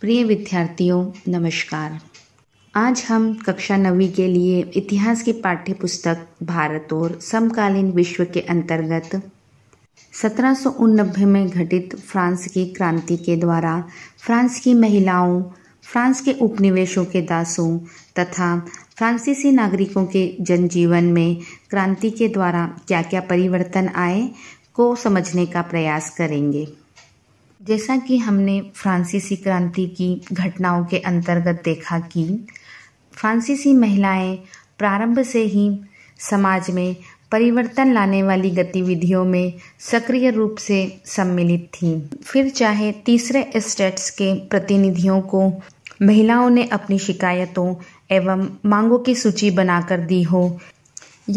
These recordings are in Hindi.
प्रिय विद्यार्थियों नमस्कार आज हम कक्षा नवी के लिए इतिहास की पाठ्य पुस्तक भारत और समकालीन विश्व के अंतर्गत सत्रह में घटित फ्रांस की क्रांति के द्वारा फ्रांस की महिलाओं फ्रांस के उपनिवेशों के दासों तथा फ्रांसीसी नागरिकों के जनजीवन में क्रांति के द्वारा क्या क्या परिवर्तन आए को समझने का प्रयास करेंगे जैसा कि हमने फ्रांसीसी क्रांति की घटनाओं के अंतर्गत देखा कि फ्रांसीसी महिलाएं प्रारंभ से ही समाज में परिवर्तन लाने वाली गतिविधियों में सक्रिय रूप से सम्मिलित थीं फिर चाहे तीसरे स्टेट्स के प्रतिनिधियों को महिलाओं ने अपनी शिकायतों एवं मांगों की सूची बनाकर दी हो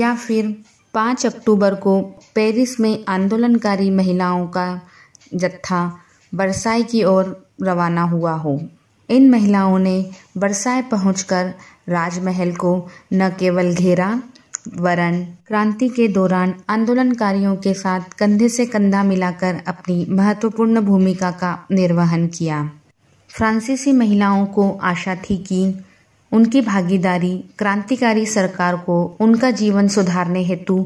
या फिर 5 अक्टूबर को पेरिस में आंदोलनकारी महिलाओं का जत्था बरसाई की ओर रवाना हुआ हो इन महिलाओं ने बरसाए पहुंचकर राजमहल को न केवल घेरा वरन क्रांति के दौरान आंदोलनकारियों के साथ कंधे से कंधा मिलाकर अपनी महत्वपूर्ण भूमिका का निर्वहन किया फ्रांसीसी महिलाओं को आशा थी कि उनकी भागीदारी क्रांतिकारी सरकार को उनका जीवन सुधारने हेतु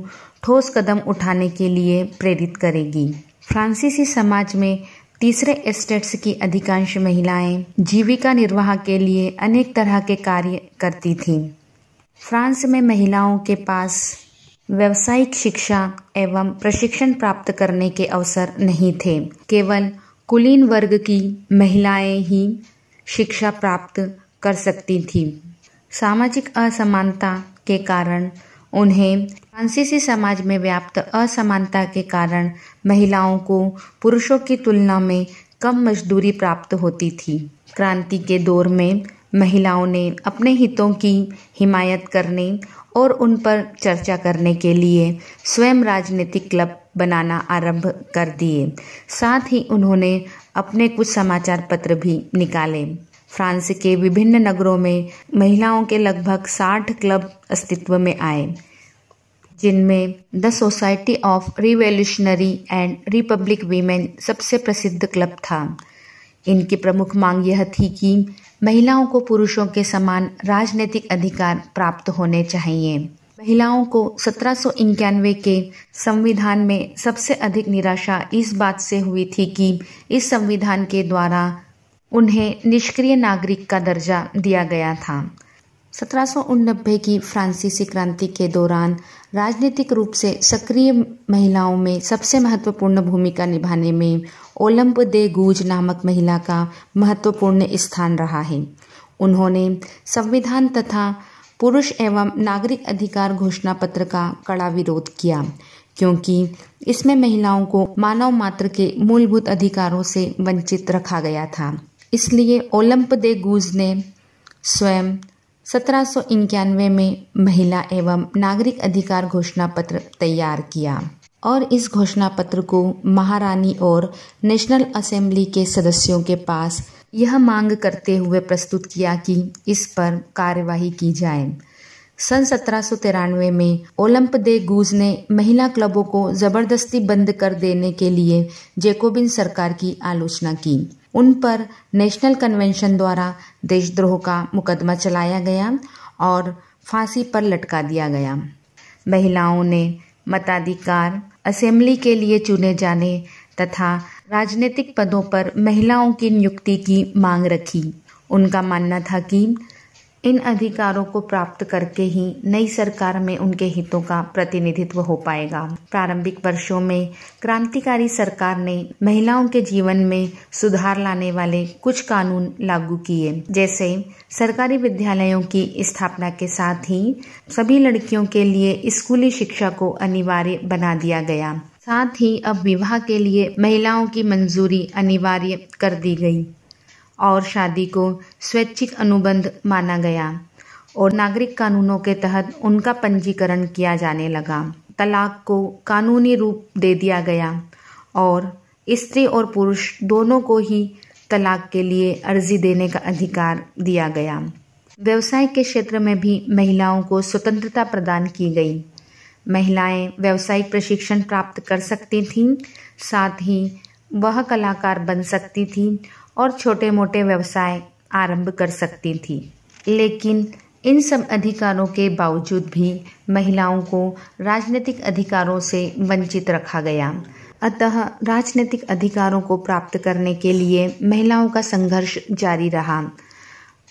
ठोस कदम उठाने के लिए प्रेरित करेगी फ्रांसीसी समाज में तीसरे स्टेट्स की अधिकांश महिलाएं जीविका निर्वाह के लिए अनेक तरह के कार्य करती थीं फ्रांस में महिलाओं के पास व्यवसायिक शिक्षा एवं प्रशिक्षण प्राप्त करने के अवसर नहीं थे केवल कुलीन वर्ग की महिलाएं ही शिक्षा प्राप्त कर सकती थीं सामाजिक असमानता के कारण उन्हें फ्रांसीसी समाज में व्याप्त असमानता के कारण महिलाओं को पुरुषों की तुलना में कम मजदूरी प्राप्त होती थी क्रांति के दौर में महिलाओं ने अपने हितों की हिमायत करने और उन पर चर्चा करने के लिए स्वयं राजनीतिक क्लब बनाना आरंभ कर दिए साथ ही उन्होंने अपने कुछ समाचार पत्र भी निकाले फ्रांस के विभिन्न नगरों में महिलाओं के लगभग 60 क्लब अस्तित्व में आए जिनमें the society of revolutionary and republic women सबसे प्रसिद्ध क्लब था इनकी प्रमुख मांग यह थी कि महिलाओं को पुरुषों के समान राजनीतिक अधिकार प्राप्त होने चाहिए महिलाओं को सत्रह के संविधान में सबसे अधिक निराशा इस बात से हुई थी कि इस संविधान के द्वारा उन्हें निष्क्रिय नागरिक का दर्जा दिया गया था सत्रह की फ्रांसीसी क्रांति के दौरान राजनीतिक रूप से सक्रिय महिलाओं में सबसे महत्वपूर्ण भूमिका निभाने में ओलंप दे गूज नामक महिला का महत्वपूर्ण स्थान रहा है उन्होंने संविधान तथा पुरुष एवं नागरिक अधिकार घोषणा पत्र का कड़ा विरोध किया क्योंकि इसमें महिलाओं को मानव मात्र के मूलभूत अधिकारों से वंचित रखा गया था इसलिए ओलंप दे गूज ने स्वयं सत्रह में महिला एवं नागरिक अधिकार घोषणा पत्र तैयार किया और इस घोषणा पत्र को महारानी और नेशनल असेंबली के सदस्यों के पास यह मांग करते हुए प्रस्तुत किया कि इस पर कार्यवाही की जाए सन सत्रह में ओलंप दे गूज ने महिला क्लबों को जबरदस्ती बंद कर देने के लिए जेकोबिन सरकार की आलोचना की उन पर नेशनल कन्वेंशन द्वारा देशद्रोह का मुकदमा चलाया गया और फांसी पर लटका दिया गया महिलाओं ने मताधिकार असेंबली के लिए चुने जाने तथा राजनीतिक पदों पर महिलाओं की नियुक्ति की मांग रखी उनका मानना था कि इन अधिकारों को प्राप्त करके ही नई सरकार में उनके हितों का प्रतिनिधित्व हो पाएगा प्रारंभिक वर्षों में क्रांतिकारी सरकार ने महिलाओं के जीवन में सुधार लाने वाले कुछ कानून लागू किए जैसे सरकारी विद्यालयों की स्थापना के साथ ही सभी लड़कियों के लिए स्कूली शिक्षा को अनिवार्य बना दिया गया साथ ही अब विवाह के लिए महिलाओं की मंजूरी अनिवार्य कर दी गई और शादी को स्वैच्छिक अनुबंध माना गया और नागरिक कानूनों के तहत उनका पंजीकरण किया जाने लगा तलाक को कानूनी रूप दे दिया गया और स्त्री और पुरुष दोनों को ही तलाक के लिए अर्जी देने का अधिकार दिया गया व्यवसाय के क्षेत्र में भी महिलाओं को स्वतंत्रता प्रदान की गई महिलाएं व्यवसायिक प्रशिक्षण प्राप्त कर सकती थीं साथ ही वह कलाकार बन सकती थीं और छोटे मोटे व्यवसाय आरंभ कर सकती थी लेकिन इन सब अधिकारों के बावजूद भी महिलाओं को राजनीतिक अधिकारों से वंचित रखा गया अतः राजनीतिक अधिकारों को प्राप्त करने के लिए महिलाओं का संघर्ष जारी रहा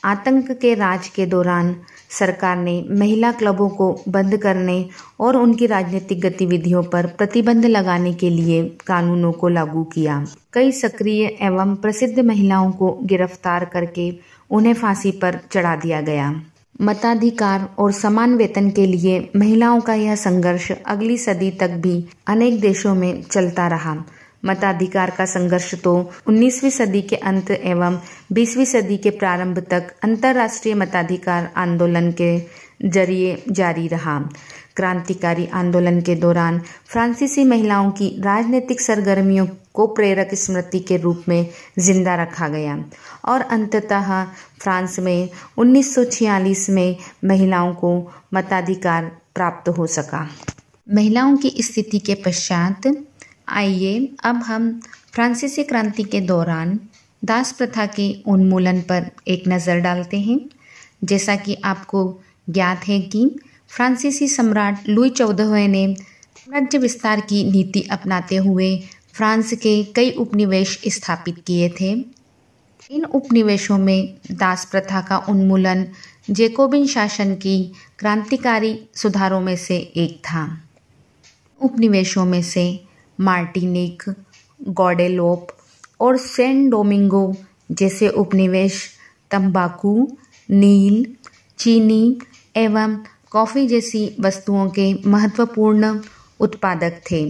आतंक के राज के दौरान सरकार ने महिला क्लबों को बंद करने और उनकी राजनीतिक गतिविधियों पर प्रतिबंध लगाने के लिए कानूनों को लागू किया कई सक्रिय एवं प्रसिद्ध महिलाओं को गिरफ्तार करके उन्हें फांसी पर चढ़ा दिया गया मताधिकार और समान वेतन के लिए महिलाओं का यह संघर्ष अगली सदी तक भी अनेक देशों में चलता रहा मताधिकार का संघर्ष तो 19वीं सदी के अंत एवं 20वीं सदी के प्रारंभ तक अंतर्राष्ट्रीय मताधिकार आंदोलन के जरिए जारी रहा क्रांतिकारी आंदोलन के दौरान फ्रांसीसी महिलाओं की राजनीतिक सरगर्मियों को प्रेरक स्मृति के रूप में जिंदा रखा गया और अंततः फ्रांस में 1946 में महिलाओं को मताधिकार प्राप्त हो सका महिलाओं की स्थिति के पश्चात आइए अब हम फ्रांसीसी क्रांति के दौरान दास प्रथा के उन्मूलन पर एक नज़र डालते हैं जैसा कि आपको ज्ञात है कि फ्रांसीसी सम्राट लुई चौदहवें ने राज्य विस्तार की नीति अपनाते हुए फ्रांस के कई उपनिवेश स्थापित किए थे इन उपनिवेशों में दास प्रथा का उन्मूलन जेकोबिन शासन की क्रांतिकारी सुधारों में से एक था उपनिवेशों में से मार्टिनिक गॉडेलोप और सेंट डोमिंगो जैसे उपनिवेश तंबाकू नील चीनी एवं कॉफ़ी जैसी वस्तुओं के महत्वपूर्ण उत्पादक थे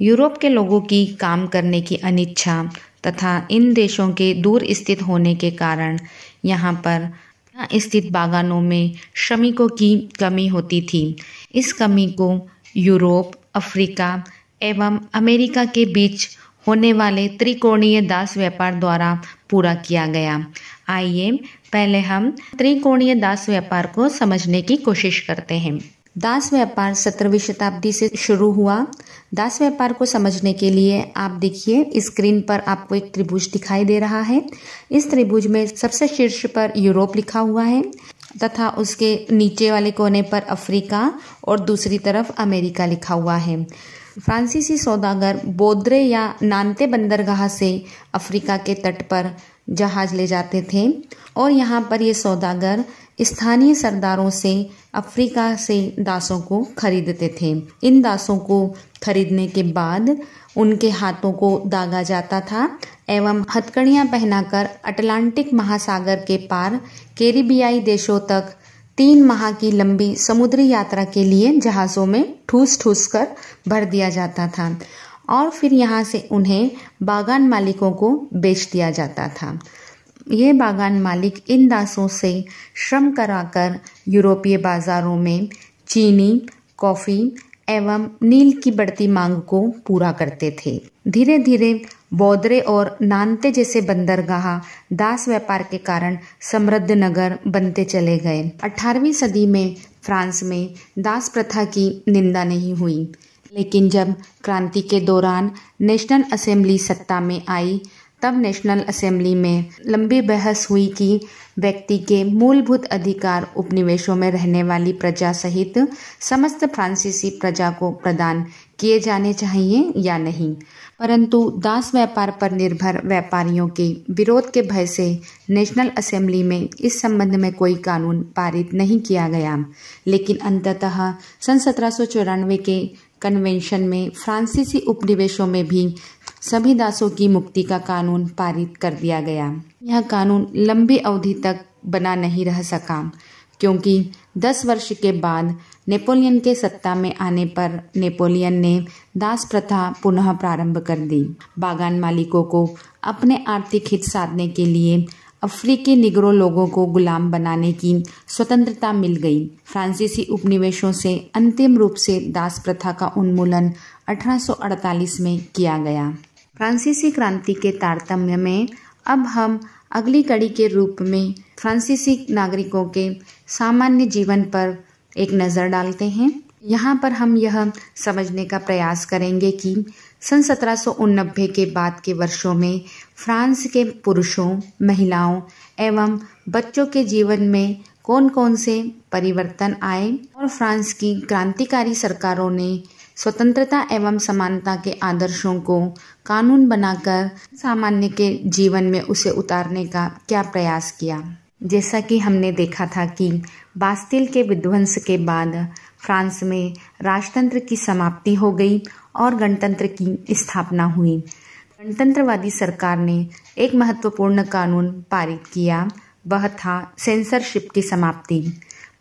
यूरोप के लोगों की काम करने की अनिच्छा तथा इन देशों के दूर स्थित होने के कारण यहाँ पर स्थित बागानों में श्रमिकों की कमी होती थी इस कमी को यूरोप अफ्रीका एवं अमेरिका के बीच होने वाले त्रिकोणीय दास व्यापार द्वारा पूरा किया गया आइए पहले हम त्रिकोणीय दास व्यापार को समझने की कोशिश करते हैं दास व्यापार सत्रहवीं शताब्दी से शुरू हुआ दास व्यापार को समझने के लिए आप देखिए स्क्रीन पर आपको एक त्रिभुज दिखाई दे रहा है इस त्रिभुज में सबसे शीर्ष पर यूरोप लिखा हुआ है तथा उसके नीचे वाले कोने पर अफ्रीका और दूसरी तरफ अमेरिका लिखा हुआ है फ्रांसीसी सौदागर बोद्रे या नानते बंदरगाह से अफ्रीका के तट पर जहाज ले जाते थे और यहाँ पर ये सौदागर स्थानीय सरदारों से अफ्रीका से दासों को खरीदते थे इन दासों को खरीदने के बाद उनके हाथों को दागा जाता था एवं हथकड़ियाँ पहनाकर अटलांटिक महासागर के पार कैरिबियाई देशों तक तीन माह की लंबी समुद्री यात्रा के लिए जहाज़ों में ठूस ठूस कर भर दिया जाता था और फिर यहाँ से उन्हें बागान मालिकों को बेच दिया जाता था ये बागान मालिक इन दासों से श्रम कराकर यूरोपीय बाज़ारों में चीनी कॉफ़ी एवं नील की बढ़ती मांग को पूरा करते थे धीरे धीरे बौद्रे और नानते जैसे बंदरगाह दास व्यापार के कारण समृद्ध नगर बनते चले गए 18वीं सदी में फ्रांस में दास प्रथा की निंदा नहीं हुई लेकिन जब क्रांति के दौरान नेशनल असेंबली सत्ता में आई तब नेशनल असेंबली में लंबी बहस हुई कि व्यक्ति के मूलभूत अधिकार उपनिवेशों में रहने वाली प्रजा सहित समस्त फ्रांसीसी प्रजा को प्रदान किए जाने चाहिए या नहीं परंतु दास व्यापार पर निर्भर व्यापारियों के विरोध के भय से नेशनल असेंबली में इस संबंध में कोई कानून पारित नहीं किया गया लेकिन अंततः सन सत्रह के कन्वेंशन में फ्रांसीसी उपनिवेशों में भी सभी दासों की मुक्ति का कानून पारित कर दिया गया यह कानून लंबी अवधि तक बना नहीं रह सका क्योंकि 10 वर्ष के बाद नेपोलियन के सत्ता में आने पर नेपोलियन ने दास प्रथा पुनः प्रारंभ कर दी बागान मालिकों को अपने आर्थिक हित साधने के लिए अफ्रीकी निगरों लोगों को गुलाम बनाने की स्वतंत्रता मिल गई फ्रांसीसी उपनिवेशों से अंतिम रूप से दास प्रथा का उन्मूलन 1848 में किया गया फ्रांसीसी क्रांति के तारतम्य में अब हम अगली कड़ी के रूप में फ्रांसीसी नागरिकों के सामान्य जीवन पर एक नज़र डालते हैं यहाँ पर हम यह समझने का प्रयास करेंगे कि सन सत्रह के बाद के वर्षों में फ्रांस के पुरुषों महिलाओं एवं बच्चों के जीवन में कौन कौन से परिवर्तन आए और फ्रांस की क्रांतिकारी सरकारों ने स्वतंत्रता एवं समानता के आदर्शों को कानून बनाकर सामान्य के जीवन में उसे उतारने का क्या प्रयास किया जैसा कि हमने देखा था कि बास्तिल के विध्वंस के बाद फ्रांस में राजतंत्र की समाप्ति हो गई और गणतंत्र की स्थापना हुई गणतंत्रवादी सरकार ने एक महत्वपूर्ण कानून पारित किया वह था सेंसरशिप की समाप्ति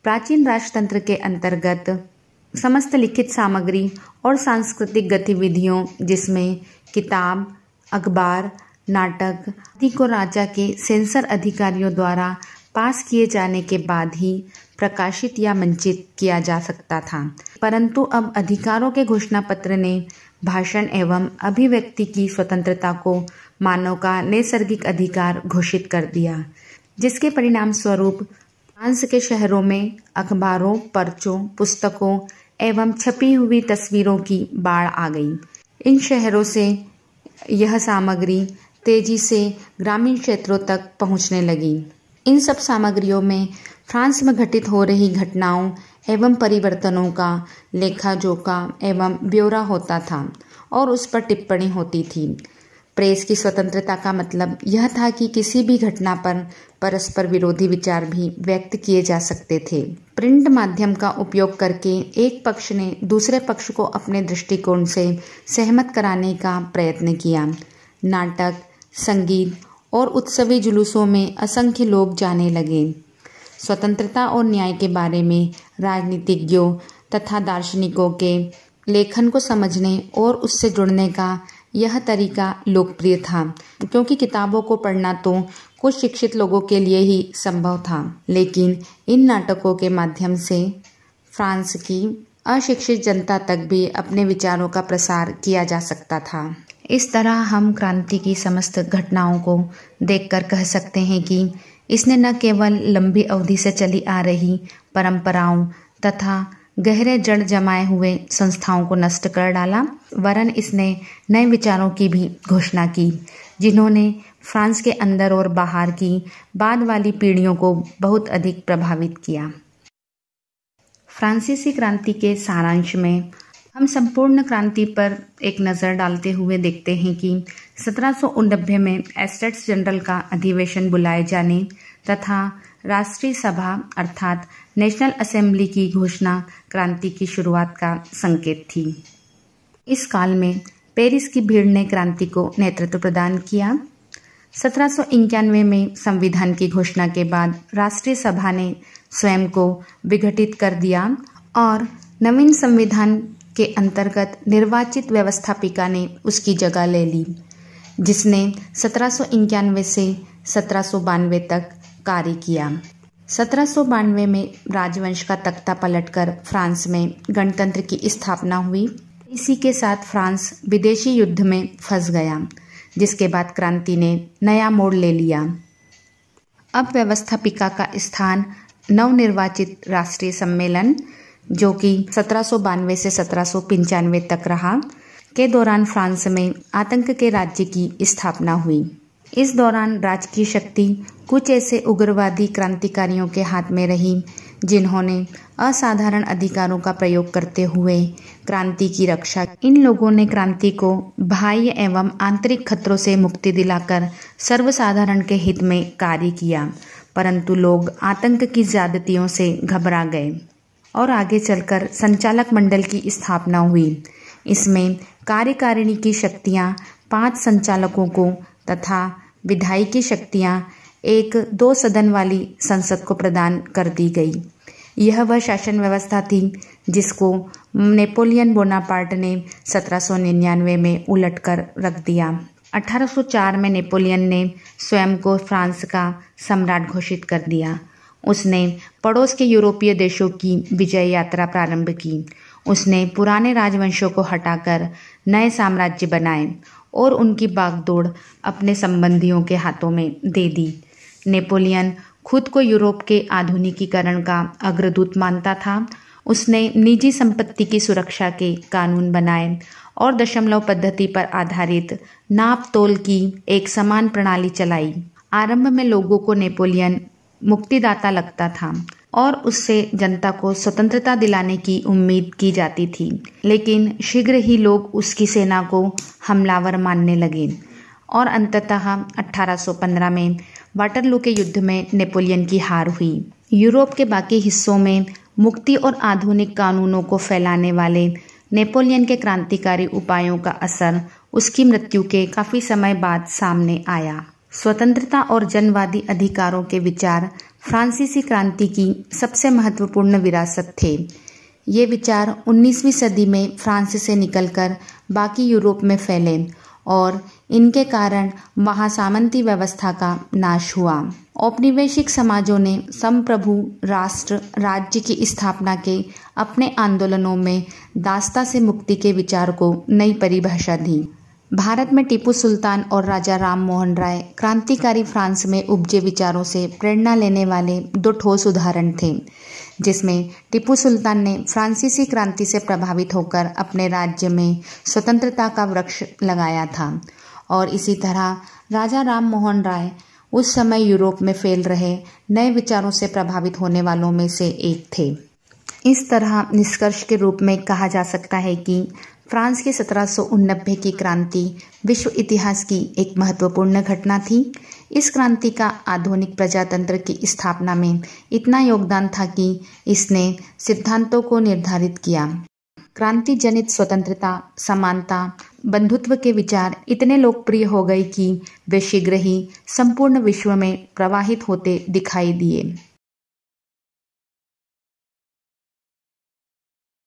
प्राचीन राजतंत्र के अंतर्गत समस्त लिखित सामग्री और सांस्कृतिक गतिविधियों जिसमें किताब अखबार नाटक आदि को राजा के सेंसर अधिकारियों द्वारा पास किए जाने के बाद ही प्रकाशित या मंचित किया जा सकता था परंतु अब अधिकारों के घोषणा पत्र ने भाषण एवं अभिव्यक्ति की स्वतंत्रता को मानव का नैसर्गिक अधिकार घोषित कर दिया जिसके परिणाम स्वरूप फ्रांस के शहरों में अखबारों पर्चों पुस्तकों एवं छपी हुई तस्वीरों की बाढ़ आ गई इन शहरों से यह सामग्री तेजी से ग्रामीण क्षेत्रों तक पहुंचने लगी इन सब सामग्रियों में फ्रांस में घटित हो रही घटनाओं एवं परिवर्तनों का लेखा जोखा एवं ब्यौरा होता था और उस पर टिप्पणी होती थी प्रेस की स्वतंत्रता का मतलब यह था कि किसी भी घटना पर परस्पर विरोधी विचार भी व्यक्त किए जा सकते थे प्रिंट माध्यम का उपयोग करके एक पक्ष ने दूसरे पक्ष को अपने दृष्टिकोण से सहमत कराने का प्रयत्न किया नाटक संगीत और उत्सवी जुलूसों में असंख्य लोग जाने लगे स्वतंत्रता और न्याय के बारे में राजनीतिज्ञों तथा दार्शनिकों के लेखन को समझने और उससे जुड़ने का यह तरीका लोकप्रिय था क्योंकि किताबों को पढ़ना तो कुछ शिक्षित लोगों के लिए ही संभव था लेकिन इन नाटकों के माध्यम से फ्रांस की अशिक्षित जनता तक भी अपने विचारों का प्रसार किया जा सकता था इस तरह हम क्रांति की समस्त घटनाओं को देखकर कह सकते हैं कि इसने न केवल लंबी अवधि से चली आ रही परंपराओं तथा गहरे जड़ जमाए हुए संस्थाओं को नष्ट कर डाला वरन इसने नए विचारों की भी घोषणा की जिन्होंने फ्रांस के अंदर और बाहर की बाद वाली पीढ़ियों को बहुत अधिक प्रभावित किया फ्रांसीसी क्रांति के सारांश में हम संपूर्ण क्रांति पर एक नज़र डालते हुए देखते हैं कि सत्रह में एस्टेट्स जनरल का अधिवेशन बुलाए जाने तथा राष्ट्रीय सभा अर्थात नेशनल असेंबली की घोषणा क्रांति की शुरुआत का संकेत थी इस काल में पेरिस की भीड़ ने क्रांति को नेतृत्व प्रदान किया सत्रह में संविधान की घोषणा के बाद राष्ट्रीय सभा ने स्वयं को विघटित कर दिया और नवीन संविधान के अंतर्गत निर्वाचित व्यवस्थापिका ने उसकी जगह ले ली जिसने सत्रह से सत्रह तक कार्य किया सत्रह में राजवंश का तख्ता पलटकर फ्रांस में गणतंत्र की स्थापना हुई इसी के साथ फ्रांस विदेशी युद्ध में फंस गया जिसके बाद क्रांति ने नया मोड़ ले लिया अब व्यवस्थापिका का स्थान नवनिर्वाचित राष्ट्रीय सम्मेलन जो कि सत्रह से सत्रह तक रहा के दौरान फ्रांस में आतंक के राज्य की स्थापना हुई इस दौरान राजकीय शक्ति कुछ ऐसे उग्रवादी क्रांतिकारियों के हाथ में रही जिन्होंने असाधारण अधिकारों का प्रयोग करते हुए क्रांति की रक्षा इन लोगों ने क्रांति को बाह्य एवं आंतरिक खतरों से मुक्ति दिलाकर सर्वसाधारण के हित में कार्य किया परंतु लोग आतंक की ज्यादतियों से घबरा गए और आगे चलकर संचालक मंडल की स्थापना हुई इसमें कार्यकारिणी की शक्तियां पांच संचालकों को तथा विधायी की शक्तियां एक दो सदन वाली संसद को प्रदान कर दी गई यह वह शासन व्यवस्था थी जिसको नेपोलियन बोनापार्ट ने 1799 में उलट कर रख दिया 1804 में नेपोलियन ने स्वयं को फ्रांस का सम्राट घोषित कर दिया उसने पड़ोस के यूरोपीय देशों की विजय यात्रा प्रारंभ की उसने पुराने राजवंशों को हटाकर नए साम्राज्य बनाए और उनकी बागदौड़ अपने संबंधियों के हाथों में दे दी नेपोलियन खुद को यूरोप के आधुनिकीकरण का अग्रदूत मानता था उसने निजी संपत्ति की सुरक्षा के कानून बनाए और दशमलव पद्धति पर आधारित नाप तोल की एक समान प्रणाली चलाई आरंभ में लोगों को नेपोलियन मुक्तिदाता लगता था और उससे जनता को स्वतंत्रता दिलाने की उम्मीद की जाती थी लेकिन शीघ्र ही लोग उसकी सेना को हमलावर मानने लगे और अंततः 1815 में वाटरलू के युद्ध में नेपोलियन की हार हुई यूरोप के बाकी हिस्सों में मुक्ति और आधुनिक कानूनों को फैलाने वाले नेपोलियन के क्रांतिकारी उपायों का असर उसकी मृत्यु के काफ़ी समय बाद सामने आया स्वतंत्रता और जनवादी अधिकारों के विचार फ्रांसीसी क्रांति की सबसे महत्वपूर्ण विरासत थे ये विचार 19वीं सदी में फ्रांस से निकलकर बाकी यूरोप में फैले और इनके कारण महासामंती व्यवस्था का नाश हुआ औपनिवेशिक समाजों ने संप्रभु राष्ट्र राज्य की स्थापना के अपने आंदोलनों में दास्ता से मुक्ति के विचार को नई परिभाषा दी भारत में टीपू सुल्तान और राजा राम मोहन राय क्रांतिकारी फ्रांस में उपजे विचारों से प्रेरणा लेने वाले दो ठोस उदाहरण थे जिसमें टीपू सुल्तान ने फ्रांसीसी क्रांति से प्रभावित होकर अपने राज्य में स्वतंत्रता का वृक्ष लगाया था और इसी तरह राजा राम मोहन राय उस समय यूरोप में फैल रहे नए विचारों से प्रभावित होने वालों में से एक थे इस तरह निष्कर्ष के रूप में कहा जा सकता है कि फ्रांस की सत्रह की क्रांति विश्व इतिहास की एक महत्वपूर्ण घटना थी इस क्रांति का आधुनिक प्रजातंत्र की स्थापना में इतना योगदान था कि इसने सिद्धांतों को निर्धारित किया क्रांति जनित स्वतंत्रता समानता बंधुत्व के विचार इतने लोकप्रिय हो गए कि वे शीघ्र ही संपूर्ण विश्व में प्रवाहित होते दिखाई दिए